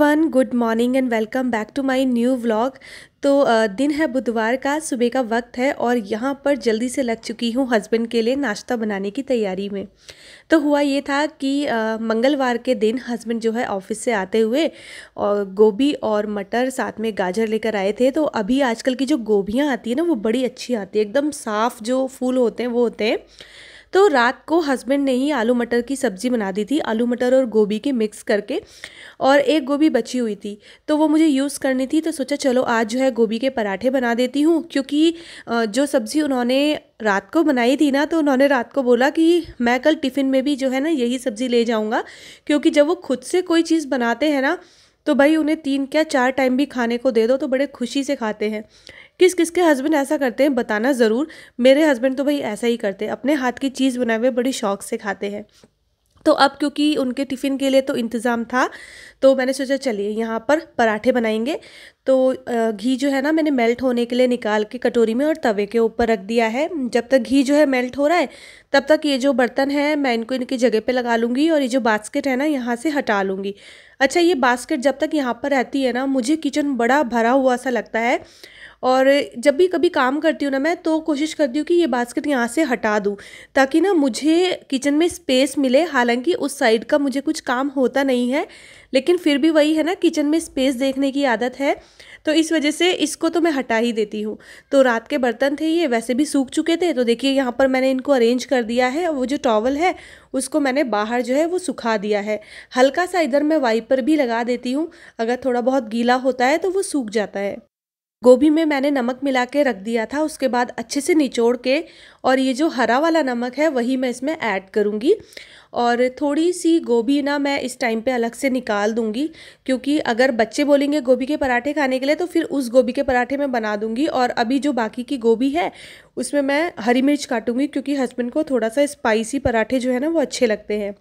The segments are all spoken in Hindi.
one good morning and welcome back to my new vlog तो दिन है बुधवार का सुबह का वक्त है और यहाँ पर जल्दी से लग चुकी हूँ हस्बैंड के लिए नाश्ता बनाने की तैयारी में तो हुआ ये था कि मंगलवार के दिन हस्बैंड जो है ऑफिस से आते हुए और गोभी और मटर साथ में गाजर लेकर आए थे तो अभी आजकल की जो गोभियाँ आती है ना वो बड़ी अच्छी आती है एकदम साफ़ जो फूल होते हैं वो होते हैं तो रात को हस्बैंड ने ही आलू मटर की सब्ज़ी बना दी थी आलू मटर और गोभी की मिक्स करके और एक गोभी बची हुई थी तो वो मुझे यूज़ करनी थी तो सोचा चलो आज जो है गोभी के पराठे बना देती हूँ क्योंकि जो सब्ज़ी उन्होंने रात को बनाई थी ना तो उन्होंने रात को बोला कि मैं कल टिफ़िन में भी जो है ना यही सब्ज़ी ले जाऊँगा क्योंकि जब वो खुद से कोई चीज़ बनाते हैं ना तो भाई उन्हें तीन क्या चार टाइम भी खाने को दे दो तो बड़े खुशी से खाते हैं किस किस के हस्बैंड ऐसा करते हैं बताना ज़रूर मेरे हस्बैंड तो भाई ऐसा ही करते हैं अपने हाथ की चीज़ बनाए हुए बड़ी शौक से खाते हैं तो अब क्योंकि उनके टिफ़िन के लिए तो इंतज़ाम था तो मैंने सोचा चलिए यहाँ पर पराठे बनाएंगे तो घी जो है ना मैंने मेल्ट होने के लिए निकाल के कटोरी में और तवे के ऊपर रख दिया है जब तक घी जो है मेल्ट हो रहा है तब तक ये जो बर्तन है मैं इनको इनकी जगह पे लगा लूँगी और ये जो बास्केट है ना यहाँ से हटा लूँगी अच्छा ये बास्केट जब तक यहाँ पर रहती है ना मुझे किचन बड़ा भरा हुआ सा लगता है और जब भी कभी काम करती हूँ ना मैं तो कोशिश करती हूँ कि ये बास्केट यहाँ से हटा दूँ ताकि ना मुझे किचन में स्पेस मिले हालांकि उस साइड का मुझे कुछ काम होता नहीं है लेकिन फिर भी वही है ना किचन में स्पेस देखने की आदत है तो इस वजह से इसको तो मैं हटा ही देती हूँ तो रात के बर्तन थे ये वैसे भी सूख चुके थे तो देखिए यहाँ पर मैंने इनको अरेंज कर दिया है वो जो टॉवल है उसको मैंने बाहर जो है वो सुखा दिया है हल्का सा इधर मैं वाइपर भी लगा देती हूँ अगर थोड़ा बहुत गीला होता है तो वो सूख जाता है गोभी में मैंने नमक मिला के रख दिया था उसके बाद अच्छे से निचोड़ के और ये जो हरा वाला नमक है वही मैं इसमें ऐड करूँगी और थोड़ी सी गोभी ना मैं इस टाइम पे अलग से निकाल दूँगी क्योंकि अगर बच्चे बोलेंगे गोभी के पराठे खाने के लिए तो फिर उस गोभी के पराठे मैं बना दूँगी और अभी जो बाकी की गोभी है उसमें मैं हरी मिर्च काटूँगी क्योंकि हस्बैंड को थोड़ा सा स्पाइसी पराठे जो है ना वो अच्छे लगते हैं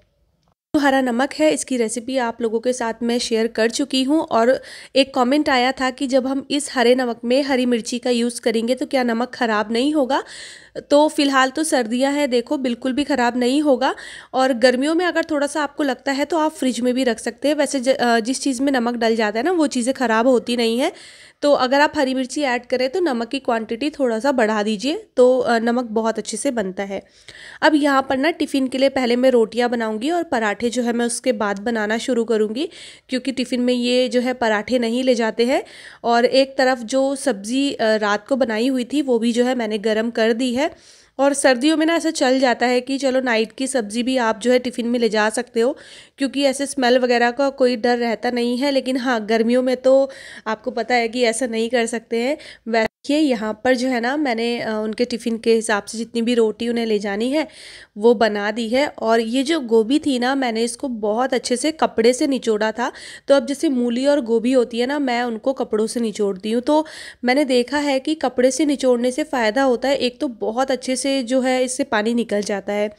जो तो हरा नमक है इसकी रेसिपी आप लोगों के साथ मैं शेयर कर चुकी हूँ और एक कमेंट आया था कि जब हम इस हरे नमक में हरी मिर्ची का यूज़ करेंगे तो क्या नमक ख़राब नहीं होगा तो फ़िलहाल तो सर्दियाँ हैं देखो बिल्कुल भी ख़राब नहीं होगा और गर्मियों में अगर थोड़ा सा आपको लगता है तो आप फ्रिज में भी रख सकते हैं वैसे जिस चीज़ में नमक डल जाता है ना वो चीज़ें ख़राब होती नहीं है तो अगर आप हरी मिर्ची ऐड करें तो नमक की क्वांटिटी थोड़ा सा बढ़ा दीजिए तो नमक बहुत अच्छे से बनता है अब यहाँ पर ना टिफ़िन के लिए पहले मैं रोटियाँ बनाऊँगी और पराठे जो है मैं उसके बाद बनाना शुरू करूँगी क्योंकि टिफ़िन में ये जो है पराठे नहीं ले जाते हैं और एक तरफ जो सब्ज़ी रात को बनाई हुई थी वो भी जो है मैंने गर्म कर दी है और सर्दियों में ना ऐसा चल जाता है कि चलो नाइट की सब्ज़ी भी आप जो है टिफ़िन में ले जा सकते हो क्योंकि ऐसे स्मेल वगैरह का कोई डर रहता नहीं है लेकिन हाँ गर्मियों में तो आपको पता है कि ऐसा नहीं कर सकते हैं वैसे देखिए यहाँ पर जो है ना मैंने उनके टिफ़िन के हिसाब से जितनी भी रोटी उन्हें ले जानी है वो बना दी है और ये जो गोभी थी ना मैंने इसको बहुत अच्छे से कपड़े से निचोड़ा था तो अब जैसे मूली और गोभी होती है ना मैं उनको कपड़ों से निचोड़ती हूँ तो मैंने देखा है कि कपड़े से निचोड़ने से फ़ायदा होता है एक तो बहुत अच्छे से जो है इससे पानी निकल जाता है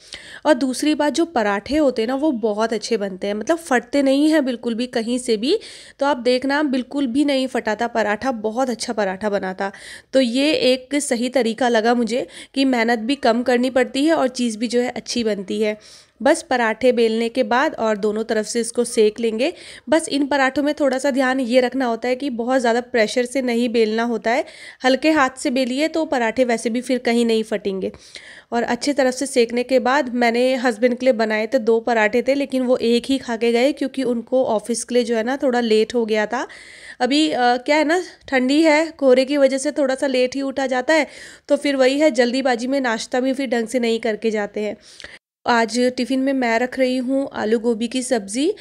और दूसरी बात जो पराठे होते हैं ना वो बहुत अच्छे बनते हैं मतलब फटते नहीं हैं बिल्कुल भी कहीं से भी तो आप देखना बिल्कुल भी नहीं फटा पराठा बहुत अच्छा पराठा बना था तो ये एक सही तरीका लगा मुझे कि मेहनत भी कम करनी पड़ती है और चीज़ भी जो है अच्छी बनती है बस पराठे बेलने के बाद और दोनों तरफ से इसको सेक लेंगे बस इन पराठों में थोड़ा सा ध्यान ये रखना होता है कि बहुत ज़्यादा प्रेशर से नहीं बेलना होता है हल्के हाथ से बेलिए तो पराठे वैसे भी फिर कहीं नहीं फटेंगे और अच्छे तरफ से सेकने के बाद मैंने हस्बैंड के लिए बनाए तो दो पराठे थे लेकिन वो एक ही खा के गए क्योंकि उनको ऑफिस के लिए जो है ना थोड़ा लेट हो गया था अभी आ, क्या है ना ठंडी है कोहरे की वजह से थोड़ा सा लेट ही उठा जाता है तो फिर वही है जल्दीबाजी में नाश्ता भी फिर ढंग से नहीं करके जाते हैं आज टिफ़िन में मैं रख रही हूँ आलू गोभी की सब्ज़ी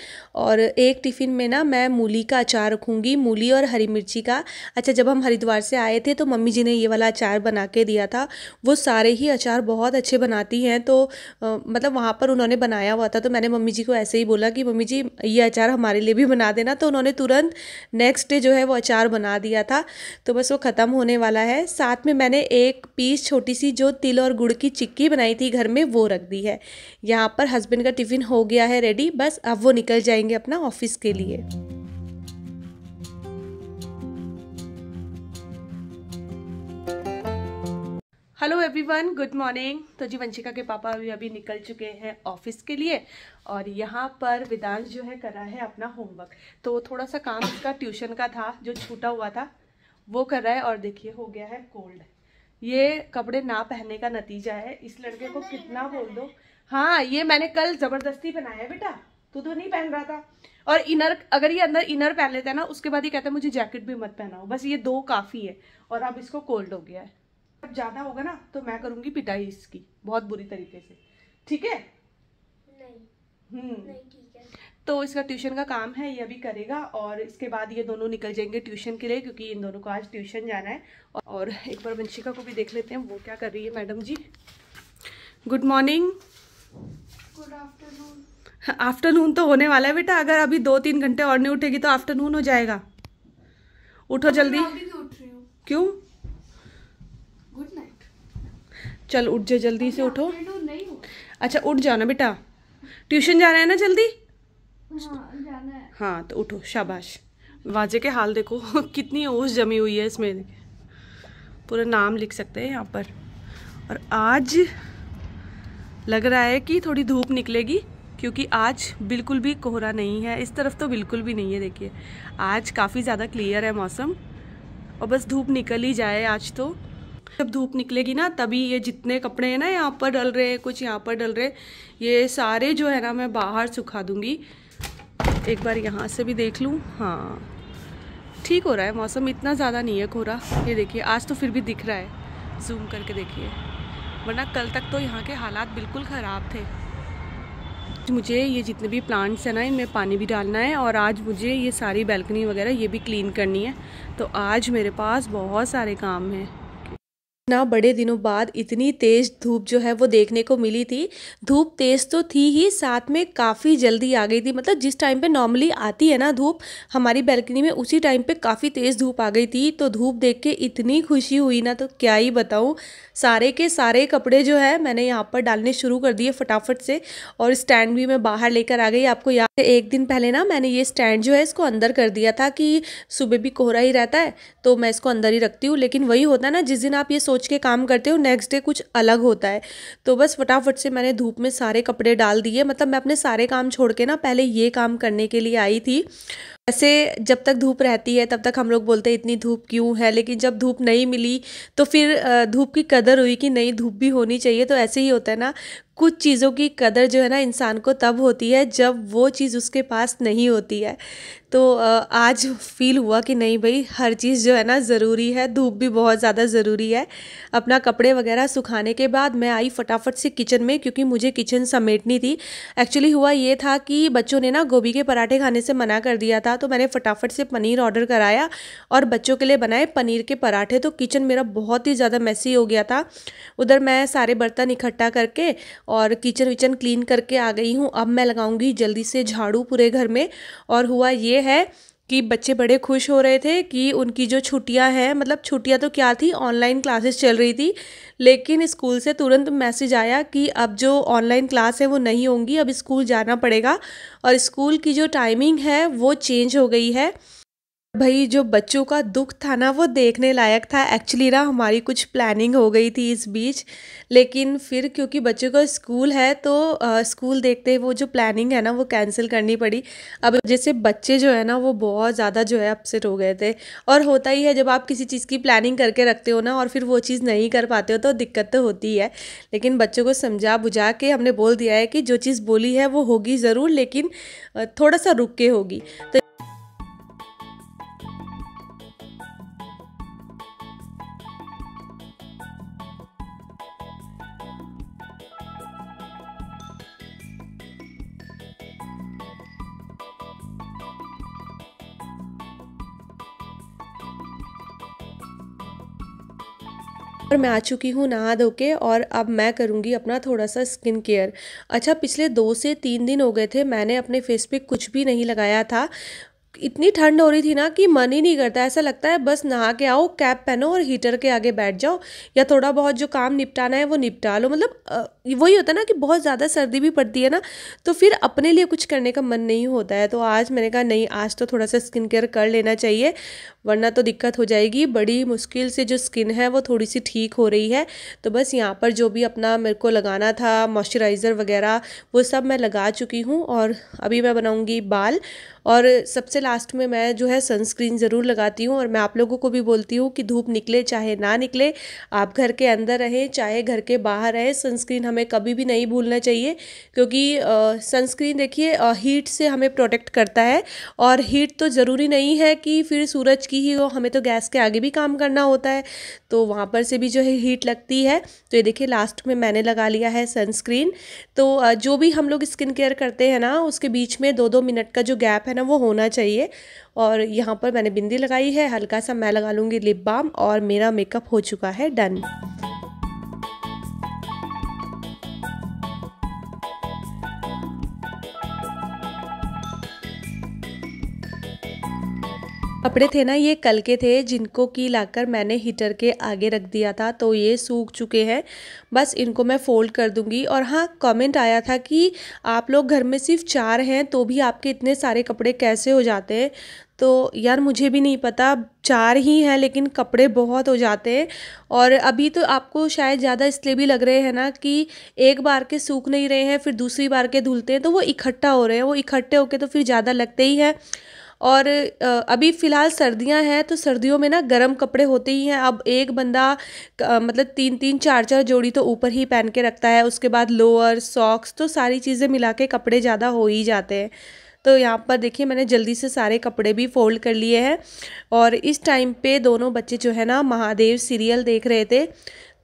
और एक टिफ़िन में ना मैं मूली का अचार रखूँगी मूली और हरी मिर्ची का अच्छा जब हम हरिद्वार से आए थे तो मम्मी जी ने ये वाला अचार बना के दिया था वो सारे ही अचार बहुत अच्छे बनाती हैं तो आ, मतलब वहाँ पर उन्होंने बनाया हुआ था तो मैंने मम्मी जी को ऐसे ही बोला कि मम्मी जी ये अचार हमारे लिए भी बना देना तो उन्होंने तुरंत नेक्स्ट डे जो है वो अचार बना दिया था तो बस वो ख़त्म होने वाला है साथ में मैंने एक पीस छोटी सी जो तिल और गुड़ की चिक्की बनाई थी घर में वो रख दी है यहाँ पर हस्बैंड का टिफ़िन हो गया है रेडी बस अब वो निकल जाएंगे अपना ऑफिस के लिए हेलो एवरीवन गुड मॉर्निंग तो जी वंशिका के पापा अभी अभी निकल चुके हैं ऑफिस के लिए और यहाँ पर वेदांश जो है करा है अपना होमवर्क तो थोड़ा सा काम उसका ट्यूशन का था जो छूटा हुआ था वो कर रहा है और देखिए हो गया है कोल्ड ये कपड़े ना पहनने का नतीजा है इस लड़के को कितना बोल दो हाँ ये मैंने कल ज़बरदस्ती पहनाया बेटा तू तो नहीं पहन रहा था और इनर अगर ये अंदर इनर पहन लेता है ना उसके बाद ये कहता है मुझे जैकेट भी मत पहनाओ बस ये दो काफ़ी है और अब इसको कोल्ड हो गया है अब ज़्यादा होगा ना तो मैं करूंगी पिटाई इसकी बहुत बुरी तरीके से ठीक है नहीं हम्म तो इसका ट्यूशन का काम है ये अभी करेगा और इसके बाद ये दोनों निकल जाएंगे ट्यूशन के लिए क्योंकि इन दोनों को आज ट्यूशन जाना है और एक बार वंशिका को भी देख लेते हैं वो क्या कर रही है madam ji good morning good afternoon afternoon तो होने वाला है बेटा अगर अभी दो तीन घंटे और नहीं उठेगी तो आफ्टरनून हो जाएगा उठो अच्छा, जल्दी क्यों गुड नाइट चल उठ जाओ जल्दी से उठो अच्छा उठ जाओ ना बेटा ट्यूशन जा रहे हैं ना जल्दी हाँ, हाँ तो उठो शाबाश वाजे के हाल देखो कितनी ओस जमी हुई है इसमें पूरा नाम लिख सकते हैं यहाँ पर और आज लग रहा है कि थोड़ी धूप निकलेगी क्योंकि आज बिल्कुल भी कोहरा नहीं है इस तरफ तो बिल्कुल भी नहीं है देखिए आज काफ़ी ज़्यादा क्लियर है मौसम और बस धूप निकल ही जाए आज तो जब धूप निकलेगी ना तभी ये जितने कपड़े हैं ना यहाँ पर डल रहे हैं कुछ यहाँ पर डल रहे ये सारे जो है ना मैं बाहर सुखा दूँगी एक बार यहाँ से भी देख लूँ हाँ ठीक हो रहा है मौसम इतना ज़्यादा नहीं है कोहरा ये देखिए आज तो फिर भी दिख रहा है जूम करके देखिए वरना कल तक तो यहाँ के हालात बिल्कुल ख़राब थे मुझे ये जितने भी प्लांट्स हैं ना इनमें पानी भी डालना है और आज मुझे ये सारी बैल्कनी वगैरह ये भी क्लीन करनी है तो आज मेरे पास बहुत सारे काम हैं ना बड़े दिनों बाद इतनी तेज़ धूप जो है वो देखने को मिली थी धूप तेज़ तो थी ही साथ में काफ़ी जल्दी आ गई थी मतलब जिस टाइम पे नॉर्मली आती है ना धूप हमारी बैल्कनी में उसी टाइम पे काफ़ी तेज़ धूप आ गई थी तो धूप देख के इतनी खुशी हुई ना तो क्या ही बताऊँ सारे के सारे कपड़े जो है मैंने यहाँ पर डालने शुरू कर दिए फटाफट से और स्टैंड भी मैं बाहर लेकर आ गई आपको याद एक दिन पहले ना मैंने ये स्टैंड जो है इसको अंदर कर दिया था कि सुबह भी कोहरा ही रहता है तो मैं इसको अंदर ही रखती हूँ लेकिन वही होता है ना जिस दिन आप ये सोच के काम करते हो नेक्स्ट डे कुछ अलग होता है तो बस फटाफट से मैंने धूप में सारे कपड़े डाल दिए मतलब मैं अपने सारे काम छोड़ के ना पहले ये काम करने के लिए आई थी ऐसे जब तक धूप रहती है तब तक हम लोग बोलते हैं इतनी धूप क्यों है लेकिन जब धूप नहीं मिली तो फिर धूप की कदर हुई कि नहीं धूप भी होनी चाहिए तो ऐसे ही होता है ना कुछ चीज़ों की कदर जो है ना इंसान को तब होती है जब वो चीज़ उसके पास नहीं होती है तो आज फील हुआ कि नहीं भाई हर चीज़ जो है ना ज़रूरी है धूप भी बहुत ज़्यादा ज़रूरी है अपना कपड़े वगैरह सुखाने के बाद मैं आई फटाफट से किचन में क्योंकि मुझे किचन समेटनी थी एक्चुअली हुआ ये था कि बच्चों ने ना गोभी के पराठे खाने से मना कर दिया था तो मैंने फटाफट से पनीर ऑर्डर कराया और बच्चों के लिए बनाए पनीर के पराठे तो किचन मेरा बहुत ही ज़्यादा मैसी हो गया था उधर मैं सारे बर्तन इकट्ठा करके और किचन विचन क्लीन करके आ गई हूँ अब मैं लगाऊंगी जल्दी से झाड़ू पूरे घर में और हुआ ये है कि बच्चे बड़े खुश हो रहे थे कि उनकी जो छुट्टियां हैं मतलब छुट्टियां तो क्या थी ऑनलाइन क्लासेस चल रही थी लेकिन स्कूल से तुरंत मैसेज आया कि अब जो ऑनलाइन क्लास है वो नहीं होंगी अब स्कूल जाना पड़ेगा और स्कूल की जो टाइमिंग है वो चेंज हो गई है भाई जो बच्चों का दुख था ना वो देखने लायक था एक्चुअली ना हमारी कुछ प्लानिंग हो गई थी इस बीच लेकिन फिर क्योंकि बच्चों का स्कूल है तो आ, स्कूल देखते वो जो प्लानिंग है ना वो कैंसिल करनी पड़ी अब जैसे बच्चे जो है ना वो बहुत ज़्यादा जो है अपसेट हो गए थे और होता ही है जब आप किसी चीज़ की प्लानिंग करके रखते हो ना और फिर वो चीज़ नहीं कर पाते हो तो दिक्कत तो होती है लेकिन बच्चों को समझा बुझा के हमने बोल दिया है कि जो चीज़ बोली है वो होगी ज़रूर लेकिन थोड़ा सा रुक के होगी तो और मैं आ चुकी हूँ नहा धो के और अब मैं करूँगी अपना थोड़ा सा स्किन केयर अच्छा पिछले दो से तीन दिन हो गए थे मैंने अपने फेस पे कुछ भी नहीं लगाया था इतनी ठंड हो रही थी ना कि मन ही नहीं करता ऐसा लगता है बस नहा के आओ कैप पहनो और हीटर के आगे बैठ जाओ या थोड़ा बहुत जो काम निपटाना है वो निपटा लो मतलब वही होता है ना कि बहुत ज़्यादा सर्दी भी पड़ती है ना तो फिर अपने लिए कुछ करने का मन नहीं होता है तो आज मैंने कहा नहीं आज तो थोड़ा सा स्किन केयर कर लेना चाहिए वरना तो दिक्कत हो जाएगी बड़ी मुश्किल से जो स्किन है वो थोड़ी सी ठीक हो रही है तो बस यहाँ पर जो भी अपना मेरे को लगाना था मॉइस्चराइज़र वगैरह वो सब मैं लगा चुकी हूँ और अभी मैं बनाऊँगी बाल और सबसे लास्ट में मैं जो है सनस्क्रीन ज़रूर लगाती हूँ और मैं आप लोगों को भी बोलती हूँ कि धूप निकले चाहे ना निकले आप घर के अंदर रहें चाहे घर के बाहर रहें सनस्क्रीन हमें कभी भी नहीं भूलना चाहिए क्योंकि सनस्क्रीन देखिए हीट से हमें प्रोटेक्ट करता है और हीट तो ज़रूरी नहीं है कि फिर सूरज की ही हो हमें तो गैस के आगे भी काम करना होता है तो वहाँ पर से भी जो है हीट लगती है तो ये देखिए लास्ट में मैंने लगा लिया है सनस्क्रीन तो जो भी हम लोग स्किन केयर करते हैं ना उसके बीच में दो दो मिनट का जो गैप है ना वो होना चाहिए और यहाँ पर मैंने बिंदी लगाई है हल्का सा मैं लगा लूँगी लिप बाम और मेरा मेकअप हो चुका है डन कपड़े थे ना ये कल के थे जिनको की लाकर मैंने हीटर के आगे रख दिया था तो ये सूख चुके हैं बस इनको मैं फ़ोल्ड कर दूंगी और हाँ कमेंट आया था कि आप लोग घर में सिर्फ चार हैं तो भी आपके इतने सारे कपड़े कैसे हो जाते हैं तो यार मुझे भी नहीं पता चार ही हैं लेकिन कपड़े बहुत हो जाते हैं और अभी तो आपको शायद ज़्यादा इसलिए भी लग रहे हैं ना कि एक बार के सूख नहीं रहे हैं फिर दूसरी बार के धुलते हैं तो वो इकट्ठा हो रहे हैं वो इकट्ठे होके तो फिर ज़्यादा लगते ही है और अभी फ़िलहाल सर्दियां हैं तो सर्दियों में ना गर्म कपड़े होते ही हैं अब एक बंदा मतलब तीन तीन चार चार जोड़ी तो ऊपर ही पहन के रखता है उसके बाद लोअर सॉक्स तो सारी चीज़ें मिला के कपड़े ज़्यादा हो ही जाते हैं तो यहाँ पर देखिए मैंने जल्दी से सारे कपड़े भी फोल्ड कर लिए हैं और इस टाइम पे दोनों बच्चे जो है ना महादेव सीरियल देख रहे थे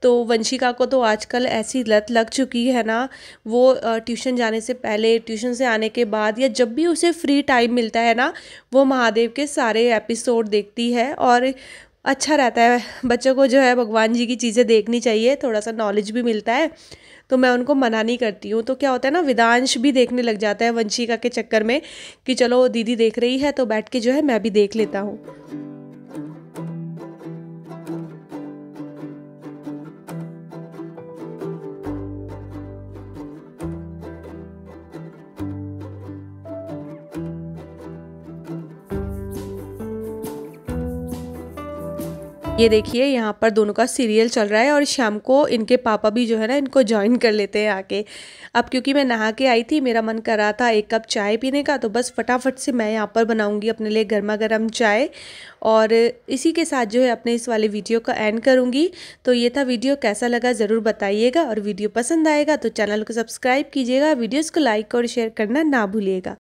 तो वंशिका को तो आजकल ऐसी लत लग चुकी है ना वो ट्यूशन जाने से पहले ट्यूशन से आने के बाद या जब भी उसे फ्री टाइम मिलता है ना वो महादेव के सारे एपिसोड देखती है और अच्छा रहता है बच्चों को जो है भगवान जी की चीज़ें देखनी चाहिए थोड़ा सा नॉलेज भी मिलता है तो मैं उनको मना नहीं करती हूँ तो क्या होता है ना विदांश भी देखने लग जाता है वंशिका के चक्कर में कि चलो दीदी देख रही है तो बैठ के जो है मैं भी देख लेता हूँ ये देखिए यहाँ पर दोनों का सीरियल चल रहा है और शाम को इनके पापा भी जो है ना इनको ज्वाइन कर लेते हैं आके अब क्योंकि मैं नहा के आई थी मेरा मन कर रहा था एक कप चाय पीने का तो बस फटाफट से मैं यहाँ पर बनाऊँगी अपने लिए गर्मा गर्म चाय और इसी के साथ जो है अपने इस वाले वीडियो का एंड करूँगी तो ये था वीडियो कैसा लगा ज़रूर बताइएगा और वीडियो पसंद आएगा तो चैनल को सब्सक्राइब कीजिएगा वीडियोज़ को लाइक और शेयर करना ना भूलिएगा